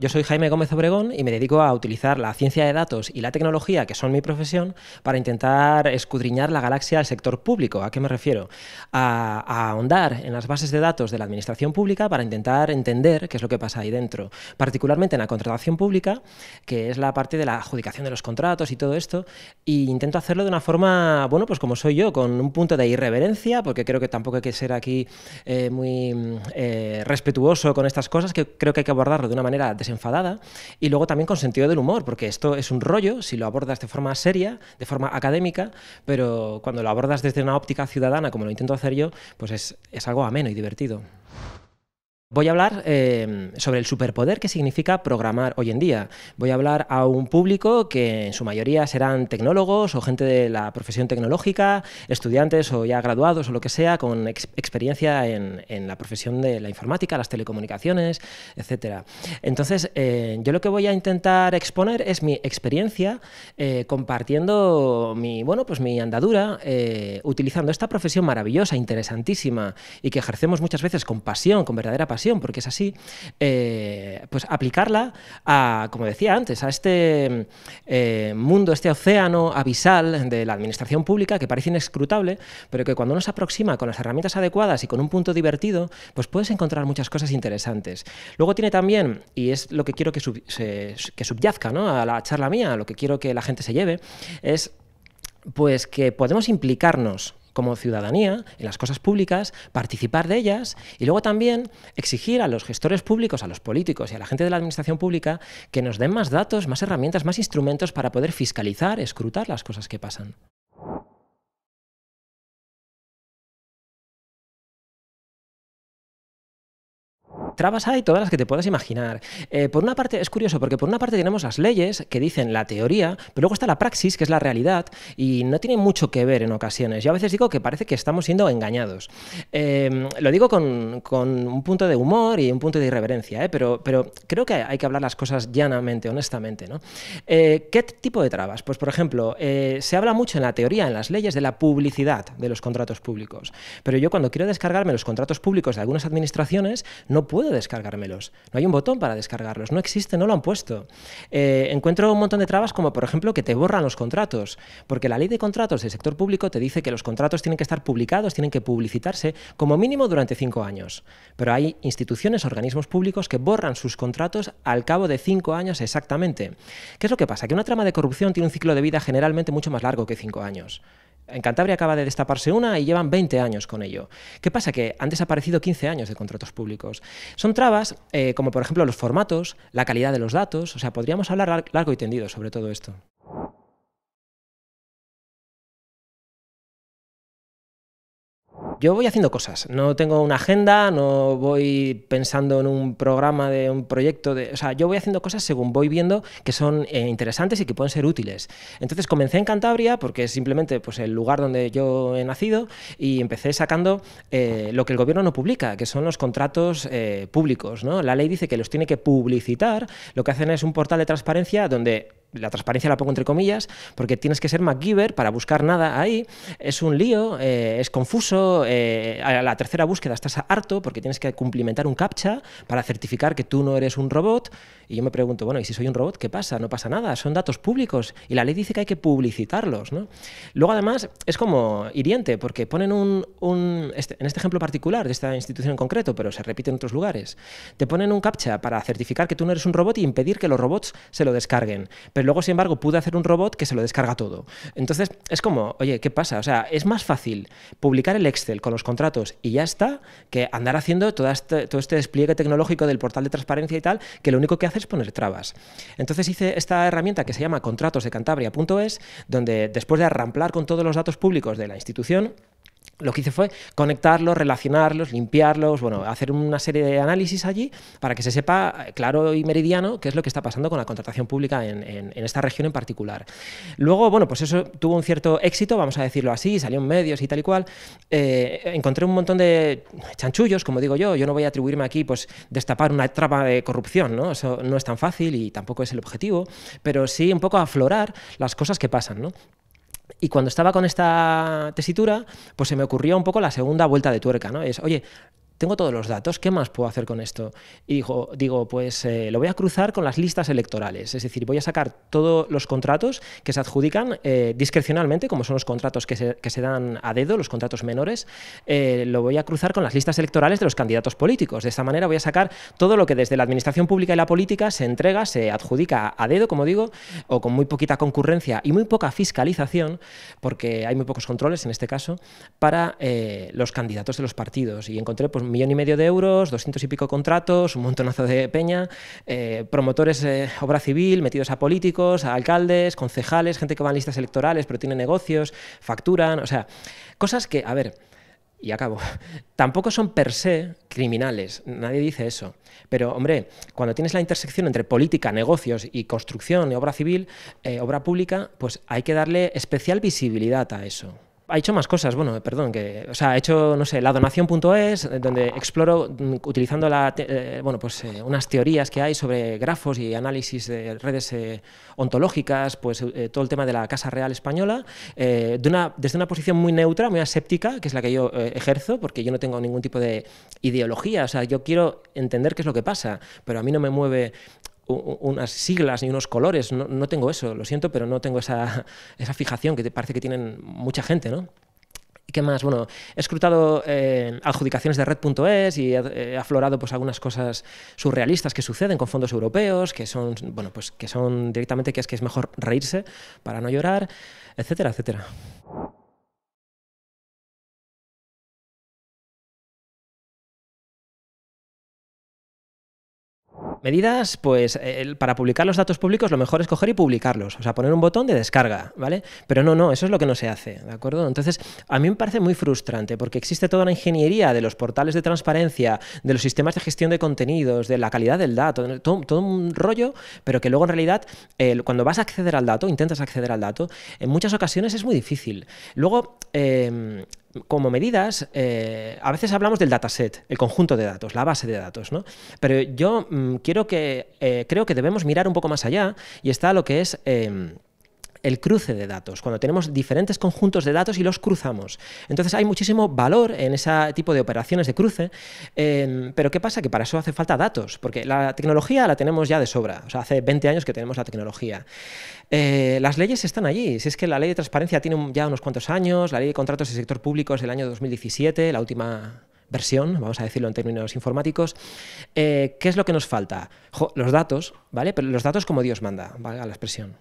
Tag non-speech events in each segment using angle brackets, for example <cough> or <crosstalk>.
Yo soy Jaime Gómez Obregón y me dedico a utilizar la ciencia de datos y la tecnología, que son mi profesión, para intentar escudriñar la galaxia del sector público. ¿A qué me refiero? A, ahondar en las bases de datos de la administración pública para intentar entender qué es lo que pasa ahí dentro, particularmente en la contratación pública, que es la parte de la adjudicación de los contratos y todo esto, y intento hacerlo de una forma, bueno, pues como soy yo, con un punto de irreverencia, porque creo que tampoco hay que ser aquí eh, muy mm, eh, respetuoso con estas cosas, que creo que hay que abordarlo de una manera enfadada y luego también con sentido del humor, porque esto es un rollo si lo abordas de forma seria, de forma académica, pero cuando lo abordas desde una óptica ciudadana, como lo intento hacer yo, pues es algo ameno y divertido. Voy a hablar eh, sobre el superpoder que significa programar hoy en día. Voy a hablar a un público que en su mayoría serán tecnólogos o gente de la profesión tecnológica, estudiantes o ya graduados o lo que sea, con experiencia en, la profesión de la informática, las telecomunicaciones, etc. Entonces, eh, yo lo que voy a intentar exponer es mi experiencia eh, compartiendo mi, bueno, pues mi andadura, utilizando esta profesión maravillosa, interesantísima y que ejercemos muchas veces con pasión, con verdadera pasión porque es así, eh, pues aplicarla a, como decía antes, a este eh, mundo, este océano abisal de la administración pública que parece inescrutable, pero que cuando uno se aproxima con las herramientas adecuadas y con un punto divertido, pues puedes encontrar muchas cosas interesantes. Luego tiene también, y es lo que quiero que, se, subyazca a la charla mía, lo que quiero que la gente se lleve, es pues que podemos implicarnos como ciudadanía en las cosas públicas, participar de ellas y luego también exigir a los gestores públicos, a los políticos y a la gente de la administración pública que nos den más datos, más herramientas, más instrumentos para poder fiscalizar, escrutar las cosas que pasan. Trabas hay todas las que te puedas imaginar. Eh, por una parte, es curioso, porque por una parte tenemos las leyes que dicen la teoría, pero luego está la praxis, que es la realidad, y no tiene mucho que ver en ocasiones. Yo a veces digo que parece que estamos siendo engañados. Em, lo digo con, un punto de humor y un punto de irreverencia, eh, pero, pero creo que hay que hablar las cosas llanamente, honestamente. ¿no? Eh, ¿Qué tipo de trabas? Pues, por ejemplo, se habla mucho en la teoría, en las leyes, de la publicidad de los contratos públicos. Pero yo cuando quiero descargarme los contratos públicos de algunas administraciones, no no puedo descargármelos. No hay un botón para descargarlos, no existe, no lo han puesto. Eh, encuentro un montón de trabas como por ejemplo que te borran los contratos, porque la ley de contratos del sector público te dice que los contratos tienen que estar publicados, tienen que publicitarse como mínimo durante cinco años. Pero hay instituciones, organismos públicos que borran sus contratos al cabo de cinco años exactamente. ¿Qué es lo que pasa? Que una trama de corrupción tiene un ciclo de vida generalmente mucho más largo que cinco años. En Cantabria acaba de destaparse una y llevan 20 años con ello. ¿Qué pasa? Que han desaparecido 15 años de contratos públicos. Son trabas eh, como por ejemplo los formatos, la calidad de los datos, o sea, podríamos hablar largo y tendido sobre todo esto. Yo voy haciendo cosas, no tengo una agenda, no voy pensando en un programa de un proyecto, de, o sea, yo voy haciendo cosas según voy viendo que son eh, interesantes y que pueden ser útiles. Entonces comencé en Cantabria porque es simplemente pues, el lugar donde yo he nacido y empecé sacando eh, lo que el gobierno no publica, que son los contratos eh, públicos. La ley dice que los tiene que publicitar, lo que hacen es un portal de transparencia donde la transparencia la pongo entre comillas, porque tienes que ser MacGyver para buscar nada ahí. Es un lío, eh, es confuso. Eh, a la tercera búsqueda estás harto porque tienes que cumplimentar un CAPTCHA para certificar que tú no eres un robot. Y yo me pregunto, bueno, ¿y si soy un robot? ¿Qué pasa? No pasa nada, son datos públicos y la ley dice que hay que publicitarlos. ¿no? Luego, además, es como hiriente porque ponen un, este, en este ejemplo particular de esta institución en concreto, pero se repite en otros lugares, te ponen un captcha para certificar que tú no eres un robot y impedir que los robots se lo descarguen. Pero luego, sin embargo, pude hacer un robot que se lo descarga todo. Entonces, es como, oye, ¿qué pasa? O sea, es más fácil publicar el Excel con los contratos y ya está que andar haciendo todo este, todo este despliegue tecnológico del portal de transparencia y tal, que lo único que hace poner trabas. Entonces hice esta herramienta que se llama contratosdecantabria.es, donde después de arramplar con todos los datos públicos de la institución, lo que hice fue conectarlos, relacionarlos, limpiarlos, bueno, hacer una serie de análisis allí para que se sepa eh, claro y meridiano qué es lo que está pasando con la contratación pública en, esta región en particular. Luego, bueno, pues eso tuvo un cierto éxito, vamos a decirlo así, salió en medios y tal y cual. Eh, encontré un montón de chanchullos, como digo yo, yo no voy a atribuirme aquí, pues, destapar una trama de corrupción, ¿no? Eso no es tan fácil y tampoco es el objetivo, pero sí un poco aflorar las cosas que pasan, ¿no? Y cuando estaba con esta tesitura, pues se me ocurrió un poco la segunda vuelta de tuerca, ¿no? Es, oye, tengo todos los datos, ¿qué más puedo hacer con esto? Y digo, pues eh, lo voy a cruzar con las listas electorales, es decir, voy a sacar todos los contratos que se adjudican eh, discrecionalmente, como son los contratos que se, dan a dedo, los contratos menores, eh, lo voy a cruzar con las listas electorales de los candidatos políticos. De esta manera voy a sacar todo lo que desde la administración pública y la política se entrega, se adjudica a dedo, como digo, o con muy poquita concurrencia y muy poca fiscalización, porque hay muy pocos controles en este caso, para los candidatos de los partidos. Y encontré pues millón y medio de euros, doscientos y pico contratos, un montonazo de peña, eh, promotores de eh, obra civil metidos a políticos, a alcaldes, concejales, gente que va en listas electorales pero tiene negocios, facturan, o sea, cosas que, a ver, y acabo. <laughs> Tampoco son per se criminales, nadie dice eso. Pero, hombre, cuando tienes la intersección entre política, negocios y construcción y obra civil, eh, obra pública, pues hay que darle especial visibilidad a eso ha hecho más cosas, bueno, perdón, que, o sea, ha hecho, no sé, la donación.es, eh, donde exploro, mm, utilizando la, eh, bueno, pues eh, unas teorías que hay sobre grafos y análisis de redes ontológicas, pues todo el tema de la Casa Real Española, desde una posición muy neutra, muy aséptica, que es la que yo ejerzo, porque yo no tengo ningún tipo de ideología, o sea, yo quiero entender qué es lo que pasa, pero a mí no me mueve unas siglas ni unos colores. No, no, tengo eso, lo siento, pero no tengo esa, <laughs> esa fijación que te parece que tienen mucha gente, ¿no? qué más? Bueno, he escrutado eh, adjudicaciones de red.es y he, aflorado pues algunas cosas surrealistas que suceden con fondos europeos, que son, bueno, pues que son directamente que es que es mejor reírse para no llorar, etcétera, etcétera. medidas, pues eh, para publicar los datos públicos lo mejor es coger y publicarlos, o sea, poner un botón de descarga, ¿vale? Pero no, no, eso es lo que no se hace, ¿de acuerdo? Entonces, a mí me parece muy frustrante porque existe toda la ingeniería de los portales de transparencia, de los sistemas de gestión de contenidos, de la calidad del dato, todo, un rollo, pero que luego en realidad cuando vas a acceder al dato, intentas acceder al dato, en muchas ocasiones es muy difícil. Luego, em, como medidas, eh, a veces hablamos del dataset, el conjunto de datos, la base de datos, ¿no? Pero yo mm, quiero que, eh, creo que debemos mirar un poco más allá y está lo que es... Em, el cruce de datos, cuando tenemos diferentes conjuntos de datos y los cruzamos. Entonces hay muchísimo valor en ese tipo de operaciones de cruce, pero ¿qué pasa? Que para eso hace falta datos, porque la tecnología la tenemos ya de sobra, o sea, hace 20 años que tenemos la tecnología. Eh, las leyes están allí, si es que la ley de transparencia tiene ya unos cuantos años, la ley de contratos del sector público es del año 2017, la última versión, vamos a decirlo en términos informáticos, eh, ¿qué es lo que nos falta? los datos, ¿vale? Pero los datos como Dios manda, ¿vale? A la expresión.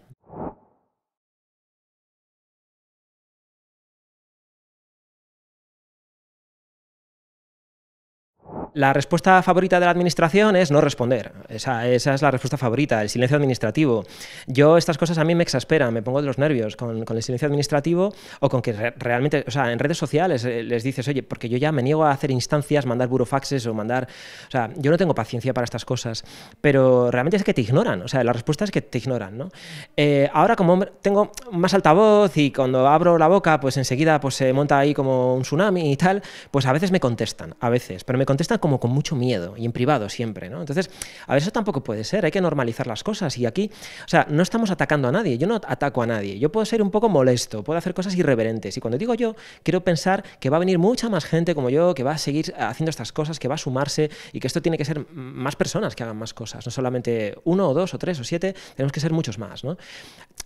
La respuesta favorita de la administración es no responder. Esa, es la respuesta favorita, el silencio administrativo. Yo estas cosas a mí me exasperan, me pongo de los nervios con, el silencio administrativo o con que realmente, o sea, en redes sociales eh, les dices, oye, porque yo ya me niego a hacer instancias, mandar burofaxes o mandar... O sea, yo no tengo paciencia para estas cosas, pero realmente es que te ignoran, o sea, la respuesta es que te ignoran, ¿no? Eh, ahora como tengo más altavoz y cuando abro la boca, pues enseguida pues, se monta ahí como un tsunami y tal, pues a veces me contestan, a veces, pero me contestan como con mucho miedo y en privado siempre, ¿no? Entonces, a ver, eso tampoco puede ser, hay que normalizar las cosas y aquí, o sea, no estamos atacando a nadie, yo no ataco a nadie, yo puedo ser un poco molesto, puedo hacer cosas irreverentes y cuando digo yo, quiero pensar que va a venir mucha más gente como yo, que va a seguir haciendo estas cosas, que va a sumarse y que esto tiene que ser más personas que hagan más cosas, no solamente uno o dos o tres o siete, tenemos que ser muchos más, ¿no?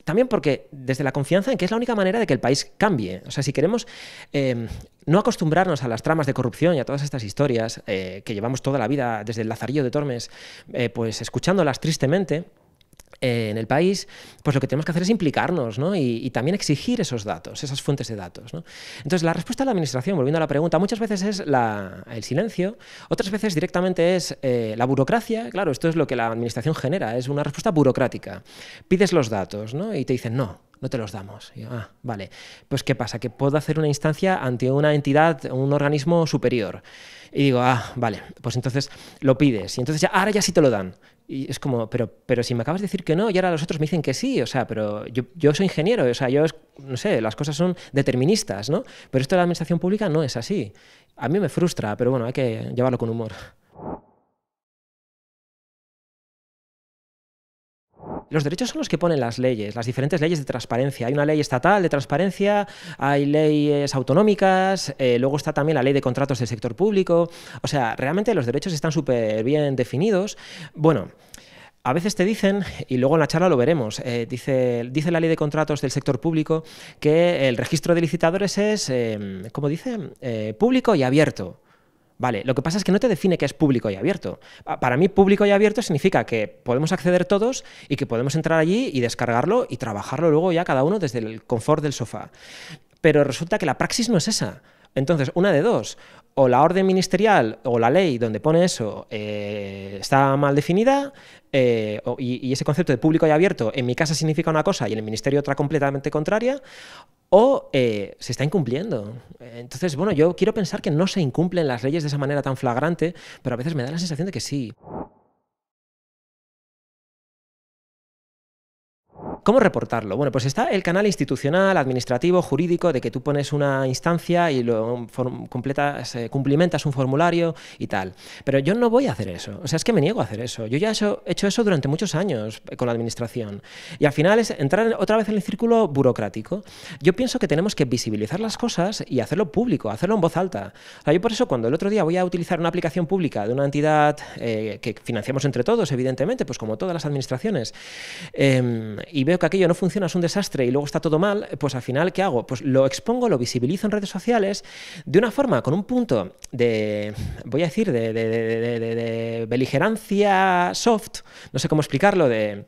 También porque desde la confianza en que es la única manera de que el país cambie. O sea, si queremos em, no acostumbrarnos a las tramas de corrupción y a todas estas historias eh, que llevamos toda la vida desde el Lazarillo de Tormes, eh, pues escuchándolas tristemente, en el país, pues lo que tenemos que hacer es implicarnos y, también exigir esos datos, esas fuentes de datos. Entonces, la respuesta de la administración, volviendo a la pregunta, muchas veces es el silencio, otras veces directamente es eh, la burocracia. Claro, esto es lo que la administración genera, es una respuesta burocrática. Pides los datos ¿no? y te dicen no no te los damos. ah, vale. Pues ¿qué pasa? Que puedo hacer una instancia ante una entidad, un organismo superior. Y digo, ah, vale, pues entonces lo pides. Y entonces ya, ahora ya sí te lo dan. Y es como, pero, pero si me acabas de decir que no, y ahora los otros me dicen que sí, o sea, pero yo, soy ingeniero, o sea, yo, no sé, las cosas son deterministas, ¿no? Pero esto de la administración pública no es así. A mí me frustra, pero bueno, hay que llevarlo con humor. Los derechos son los que ponen las leyes, las diferentes leyes de transparencia. Hay una ley estatal de transparencia, hay leyes autonómicas, eh, luego está también la ley de contratos del sector público. O sea, realmente los derechos están súper bien definidos. Bueno. A veces te dicen, y luego en la charla lo veremos, eh, dice, dice la ley de contratos del sector público que el registro de licitadores es, eh, como dice, público y abierto. Vale, lo que pasa es que no te define qué es público y abierto. Para mí, público y abierto significa que podemos acceder todos y que podemos entrar allí y descargarlo y trabajarlo luego ya cada uno desde el confort del sofá. Pero resulta que la praxis no es esa. Entonces, una de dos, o la orden ministerial o la ley donde pone eso eh, está mal definida eh, y, ese concepto de público y abierto en mi casa significa una cosa y en el ministerio otra completamente contraria, o eh, se está incumpliendo. Entonces, bueno, yo quiero pensar que no se incumplen las leyes de esa manera tan flagrante, pero a veces me da la sensación de que sí. ¿Cómo reportarlo? Bueno, pues está el canal institucional, administrativo, jurídico, de que tú pones una instancia y lo completas, eh, cumplimentas un formulario y tal. Pero yo no voy a hacer eso. O sea, es que me niego a hacer eso. Yo ya he hecho eso durante muchos años eh, con la administración. Y al final es entrar otra vez en el círculo burocrático. Yo pienso que tenemos que visibilizar las cosas y hacerlo público, hacerlo en voz alta. O yo por eso cuando el otro día voy a utilizar una aplicación pública de una entidad eh, que financiamos entre todos, evidentemente, pues como todas las administraciones, em, y veo que aquello no funciona, es un desastre y luego está todo mal, pues al final, ¿qué hago? Pues lo expongo, lo visibilizo en redes sociales de una forma, con un punto de, voy a decir, de, de, beligerancia soft, no sé cómo explicarlo, de...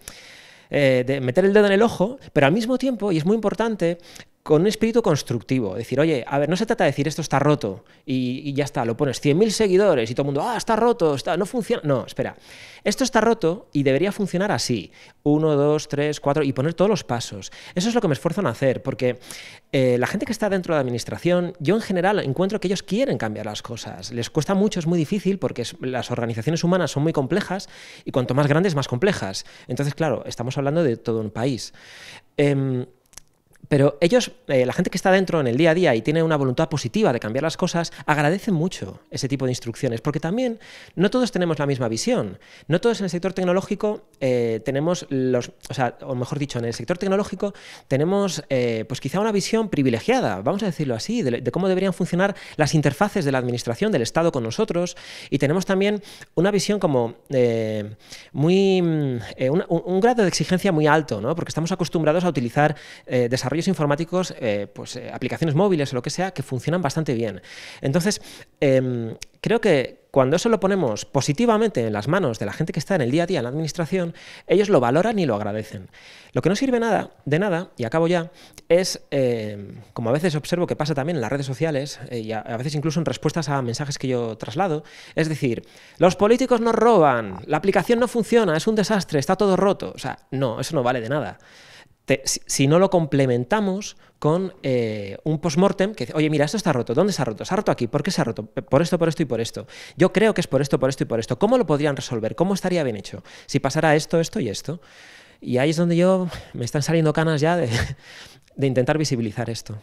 Eh, de meter el dedo en el ojo, pero al mismo tiempo, y es muy importante, con un espíritu constructivo. Decir, oye, a ver, no se trata de decir esto está roto y, ya está, lo pones 100.000 seguidores y todo el mundo, ah, está roto, está, no funciona. No, espera. Esto está roto y debería funcionar así. Uno, dos, tres, cuatro y poner todos los pasos. Eso es lo que me esfuerzo en hacer porque eh, la gente que está dentro de la administración, yo en general encuentro que ellos quieren cambiar las cosas. Les cuesta mucho, es muy difícil porque las organizaciones humanas son muy complejas y cuanto más grandes, más complejas. Entonces, claro, estamos hablando de todo un país. Em, pero ellos, eh, la gente que está dentro en el día a día y tiene una voluntad positiva de cambiar las cosas, agradecen mucho ese tipo de instrucciones, porque también no todos tenemos la misma visión. No todos en el sector tecnológico eh, tenemos los, o mejor dicho, en el sector tecnológico tenemos eh, pues quizá una visión privilegiada, vamos a decirlo así, de, cómo deberían funcionar las interfaces de la administración, del Estado con nosotros, y tenemos también una visión como muy, mm, un, grado de exigencia muy alto, ¿no? porque estamos acostumbrados a utilizar desarrollo informáticos, eh, pues eh, aplicaciones móviles o lo que sea, que funcionan bastante bien. Entonces, em, creo que cuando eso lo ponemos positivamente en las manos de la gente que está en el día a día en la administración, ellos lo valoran y lo agradecen. Lo que no sirve nada, de nada, y acabo ya, es, em, como a veces observo que pasa también en las redes sociales, eh, y a, a, veces incluso en respuestas a mensajes que yo traslado, es decir, los políticos nos roban, la aplicación no funciona, es un desastre, está todo roto. O sea, no, eso no vale de nada si, no lo complementamos con un eh, un postmortem que dice, oye, mira, esto está roto, ¿dónde se ha roto? Se ha roto aquí, ¿por qué se ha roto? Por esto, por esto y por esto. Yo creo que es por esto, por esto y por esto. ¿Cómo lo podrían resolver? ¿Cómo estaría bien hecho? Si pasara esto, esto y esto. Y ahí es donde yo me están saliendo canas ya de <laughs> intentar visibilizar esto.